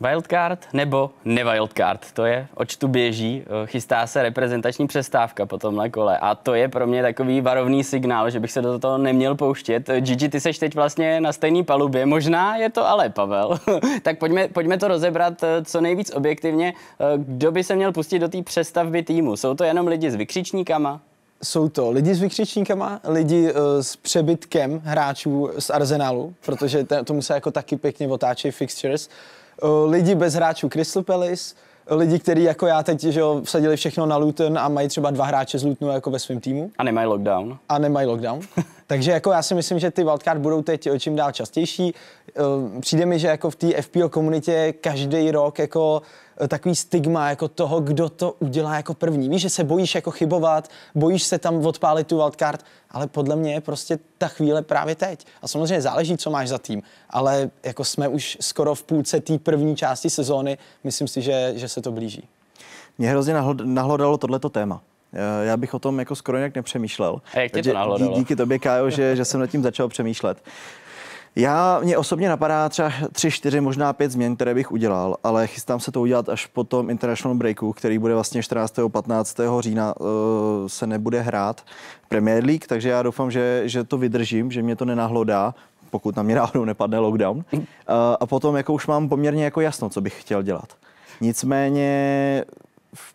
Wildcard nebo nevildcard, to je, oč tu běží. Eh, chystá se reprezentační přestávka po tomhle kole a to je pro mě takový varovný signál, že bych se do toho neměl pouštět. Eh, Gigi, ty seš teď vlastně na stejné palubě, možná je to ale, Pavel. tak pojďme, pojďme to rozebrat eh, co nejvíc objektivně. Kdo by se měl pustit do té přestavby týmu? Jsou to jenom lidi s vykřičníkama? jsou to lidi s vykřičníkama, lidi uh, s přebytkem hráčů z Arsenalu, protože tomu se jako taky pěkně otáčí fixtures. Eh, lidi bez hráčů Crystal Palace, lidi, kteří jako já teď že jo, vsadili všechno na Luton a mají třeba dva hráče z Lutonu jako ve svém týmu. A nemají lockdown. A nemají lockdown. Takže jako já si myslím, že ty wildcard budou teď o čím dál častější. Ehm, přijde mi, že jako v té FPO komunitě každý rok jako e, takový stigma jako toho, kdo to udělá jako první. Víš, že se bojíš jako chybovat, bojíš se tam odpálit tu wildcard, ale podle mě je prostě ta chvíle právě teď. A samozřejmě záleží, co máš za tým, ale jako jsme už skoro v půlce té první části sezóny, myslím si, že, že se to blíží. Mě hrozně nahlodalo tohleto téma Eh, já bych o tom jako skoro nějak nepřemýšlel. A jak tě to dí, Díky tobě, Kájo, že, že jsem nad tím začal přemýšlet. Já, mě osobně napadá třeba tři, čtyři, možná pět změn, které bych udělal, ale chystám se to udělat až po tom International Breaku, který bude vlastně 14. 15. října, eh, se nebude hrát Premier League, takže já doufám, že, že to vydržím, že mě to nenahlodá, pokud na mě náhodou nepadne lockdown. Eh, a potom jako už mám poměrně jako jasno, co bych chtěl dělat. Nicméně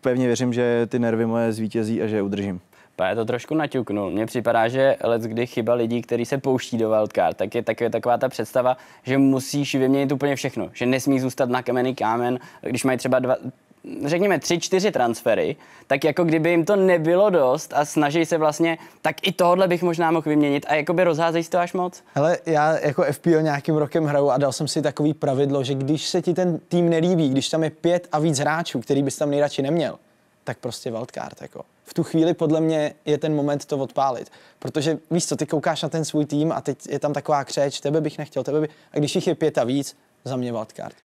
pevně věřím, že ty nervy moje zvítězí a že je udržím. já to trošku naťuknul. Mně připadá, že let, kdy chyba lidí, kteří se pouští do wildcard, tak je, tak je taková ta představa, že musíš vyměnit úplně všechno, že nesmí zůstat na kamenný kámen, když mají třeba dva, řekněme, tři, čtyři transfery, tak jako kdyby jim to nebylo dost a snaží se vlastně, tak i tohle bych možná mohl vyměnit a jakoby rozházejí to až moc. Ale já jako FPL nějakým rokem hraju a dal jsem si takový pravidlo, že když se ti ten tým nelíbí, když tam je pět a víc hráčů, který bys tam nejradši neměl, tak prostě wildcard jako. V tu chvíli podle mě je ten moment to odpálit, protože víš co, ty koukáš na ten svůj tým a teď je tam taková křeč, tebe bych nechtěl, tebe by... A když jich je pět a víc, za mě wildcard.